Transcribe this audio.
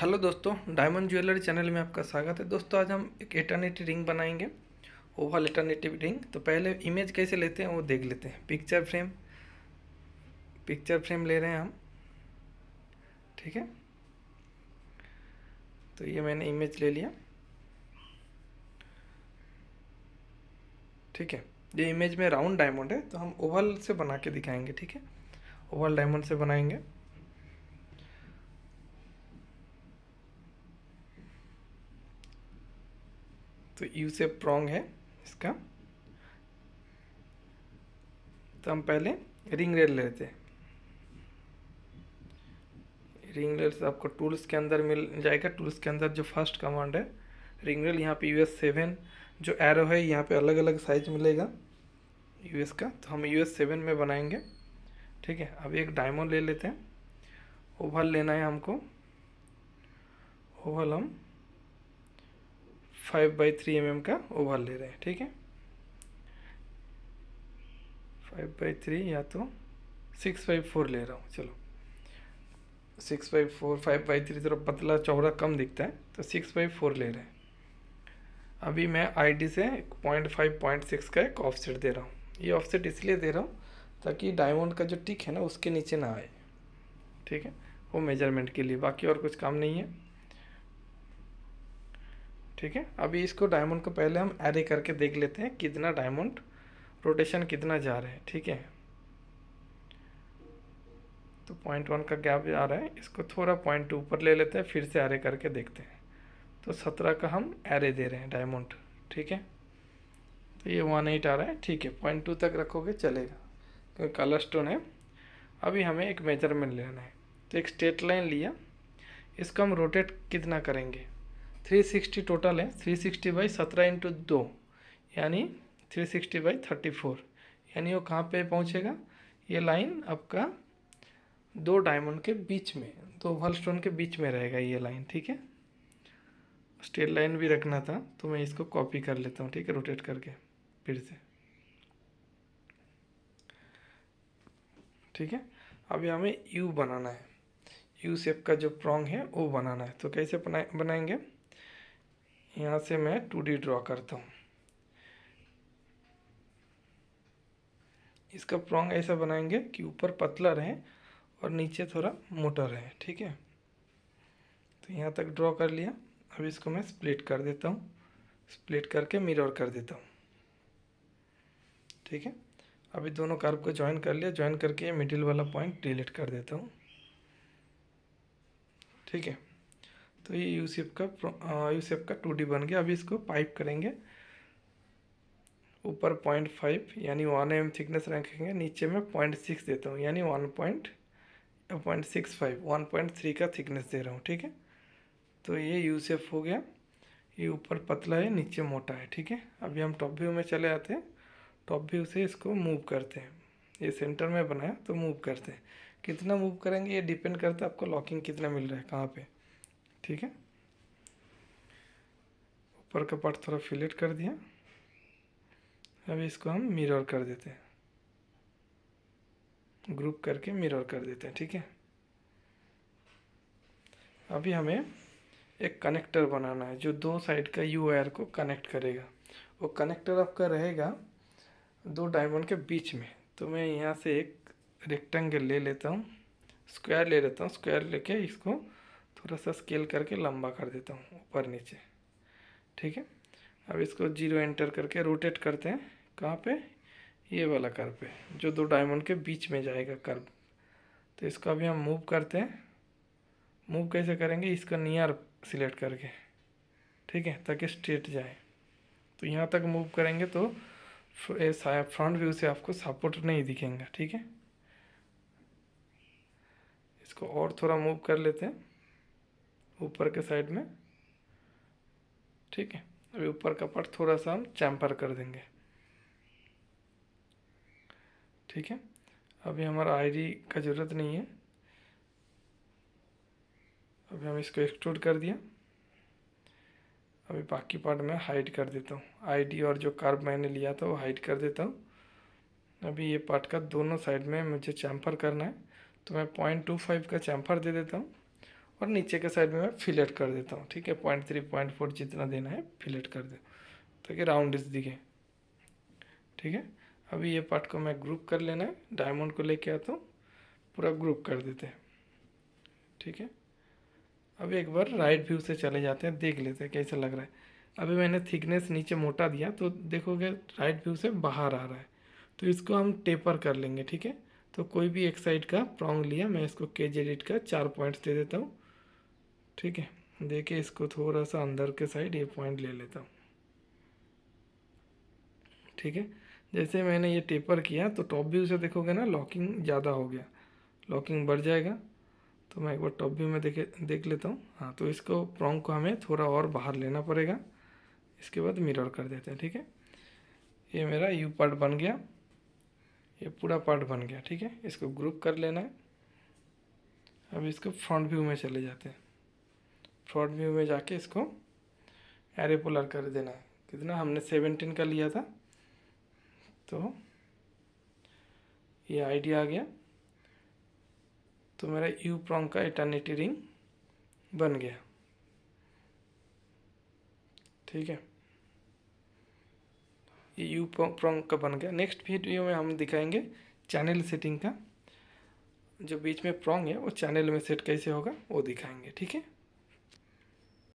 hello दोस्तों diamond jewellery channel में आपका स्वागत है दोस्तों आज हम एक एटर्निटी रिंग बनाएंगे ओवल एटर्निटी रिंग तो पहले इमेज कैसे लेते हैं वो देख लेते हैं पिक्चर फ्रेम पिक्चर फ्रेम ले रहे हैं हम ठीक है तो ये मैंने इमेज ले लिया ठीक है ये इमेज में राउंड डायमंड है तो हम ओवल से बना के दिखाएंगे ठीक है ओवल डायमंड से बनाएंगे तो यू से प्रॉन्ग है इसका तो हम पहले रिंग रेल लेते हैं रिंग रेल से आपको टूल्स के अंदर मिल जाएगा टूल्स के अंदर जो फर्स्ट कमांड है रिंग रेल यहाँ पे यू एस सेवन जो एरो है यहाँ पे अलग अलग साइज मिलेगा यूएस का तो हम यू एस सेवन में बनाएंगे ठीक है अब एक डायमंड ले लेते हैं ओवल लेना है हमको ओवल हम फाइव बाई थ्री एम का ओवर ले रहे हैं ठीक है फाइव बाई थ्री या तो सिक्स बाई फोर ले रहा हूँ चलो six by four five by three थोड़ा पतला चौड़ा कम दिखता है तो सिक्स बाई फोर ले रहे हैं अभी मैं आईडी से पॉइंट फाइव पॉइंट सिक्स का एक ऑफसेट दे रहा हूँ ये ऑफसेट इसलिए दे रहा हूँ ताकि डायमंड का जो टिक है ना उसके नीचे ना आए ठीक है वो मेजरमेंट के लिए बाकी और कुछ काम नहीं है ठीक है अभी इसको डायमंड को पहले हम एरे करके देख लेते हैं कितना डायमंड रोटेशन कितना जा रहा है ठीक है तो पॉइंट वन का गैप आ रहा है इसको थोड़ा पॉइंट टू ऊपर ले लेते हैं फिर से एरे करके देखते हैं तो सत्रह का हम एरे दे रहे हैं डायमंड ठीक है तो ये वन एट आ रहा है ठीक है पॉइंट टू तक रखोगे चलेगा क्योंकि कलर स्टोन है अभी हमें एक मेजरमेंट लेना है तो एक स्ट्रेट लाइन लिया इसको हम रोटेट कितना करेंगे थ्री सिक्सटी टोटल है थ्री सिक्सटी बाई सत्रह इंटू दो यानी three sixty by thirty four यानी वो कहाँ पे पहुँचेगा ये लाइन आपका दो डायमंड के बीच में दो ओवल स्टोन के बीच में रहेगा ये लाइन ठीक है स्टेट लाइन भी रखना था तो मैं इसको कॉपी कर लेता हूँ ठीक है रोटेट करके फिर से ठीक है अभी हमें यू बनाना है यू सेप का जो प्रॉन्ग है वो बनाना है तो कैसे बनाए बनाएंगे यहाँ से मैं टू डी ड्रॉ करता हूँ इसका प्रॉन्ग ऐसा बनाएंगे कि ऊपर पतला रहे और नीचे थोड़ा मोटा रहे ठीक है तो यहाँ तक ड्रॉ कर लिया अब इसको मैं स्प्लिट कर देता हूँ स्प्लिट करके मिरर कर देता हूँ ठीक है अभी दोनों कार्ब को ज्वाइन कर लिया ज्वाइन करके मिडिल वाला पॉइंट डिलीट कर देता हूँ ठीक है तो ये यू शेप का यू सेफ का टू डी बन गया अभी इसको पाइप करेंगे ऊपर पॉइंट फाइव यानी वन एम थिकनेस रखेंगे नीचे में पॉइंट सिक्स देता हूँ यानी one point point six five one point three का थिकनेस दे रहा हूँ ठीक है तो ये यू शेप हो गया ये ऊपर पतला है नीचे मोटा है ठीक है अभी हम टॉप व्यू में चले आते हैं टॉप व्यू से इसको मूव करते हैं ये सेंटर में बनाया तो मूव करते हैं कितना मूव करेंगे ये डिपेंड करता है आपको लॉकिंग कितना मिल रहा है कहाँ पे ठीक है ऊपर का पार्ट थोड़ा फिलेट कर दिया अब इसको हम मिरर कर देते हैं ग्रुप करके मिरर कर देते हैं ठीक है अभी हमें एक कनेक्टर बनाना है जो दो साइड का यू आयर को कनेक्ट करेगा वो कनेक्टर आपका रहेगा दो डायमंड के बीच में तो मैं यहाँ से एक रेक्टेंगल ले लेता हूँ स्क्वायर ले लेता हूँ स्क्वायर लेके इसको थोड़ा सा स्केल करके लंबा कर देता हूँ ऊपर नीचे ठीक है अब इसको जीरो एंटर करके रोटेट करते हैं कहाँ पे ये वाला कर पे जो दो डायमंड के बीच में जाएगा कर तो इसको अभी हम मूव करते हैं मूव कैसे करेंगे इसका नियर सिलेक्ट करके ठीक है ताकि स्ट्रेट जाए तो यहाँ तक मूव करेंगे तो फ्रंट व्यू से आपको सपोर्ट नहीं दिखेंगे ठीक है इसको और थोड़ा मूव कर लेते हैं ऊपर के साइड में ठीक है अभी ऊपर का पार्ट थोड़ा सा हम चैम्पर कर देंगे ठीक है अभी हमारा आईडी का ज़रूरत नहीं है अभी हम इसको एक्सट्रूड कर दिया अभी बाकी पार्ट में हाइड कर देता हूँ आईडी और जो कार्ब मैंने लिया था वो हाइड कर देता हूँ अभी ये पार्ट का दोनों साइड में मुझे चैम्पर करना है तो मैं पॉइंट टू फाइव का चैम्पर दे देता हूँ और नीचे के साइड में मैं फिलेट कर देता हूँ ठीक है पॉइंट थ्री पॉइंट फोर जितना देना है फिलेट कर दे ताकि तो राउंड दिखे ठीक है अभी ये पार्ट को मैं ग्रुप कर लेना है डायमंड को लेके आता हूँ पूरा ग्रुप कर देते हैं ठीक है अभी एक बार राइट व्यू से चले जाते हैं देख लेते हैं कैसा लग रहा है अभी मैंने थिकनेस नीचे मोटा दिया तो देखोगे राइट व्यू से बाहर आ रहा है तो इसको हम टेपर कर लेंगे ठीक है तो कोई भी एक साइड का प्रॉन्ग लिया मैं इसको के का चार पॉइंट्स दे देता हूँ ठीक है देखिए इसको थोड़ा सा अंदर के साइड ये पॉइंट ले लेता हूँ ठीक है जैसे मैंने ये टेपर किया तो टॉप व्यू से देखोगे ना लॉकिंग ज़्यादा हो गया लॉकिंग बढ़ जाएगा तो मैं एक बार टॉप व्यू में देखे देख लेता हूँ हाँ तो इसको प्रॉन्ग को हमें थोड़ा और बाहर लेना पड़ेगा इसके बाद मिरर कर देते हैं ठीक है ये मेरा यू पार्ट बन गया ये पूरा पार्ट बन गया ठीक है इसको ग्रुप कर लेना है अब इसको फ्रंट व्यू में चले जाते हैं फ्रॉड व्यू में जाके इसको एरे पोलर कर देना है कितना हमने सेवनटीन का लिया था तो ये आइडिया आ गया तो मेरा यू प्रॉन्ग का इटर्निटी रिंग बन गया ठीक है ये यू प्रॉन्ग का बन गया नेक्स्ट वीडियो में हम दिखाएंगे चैनल सेटिंग का जो बीच में प्रॉन्ग है वो चैनल में सेट कैसे होगा वो दिखाएंगे ठीक है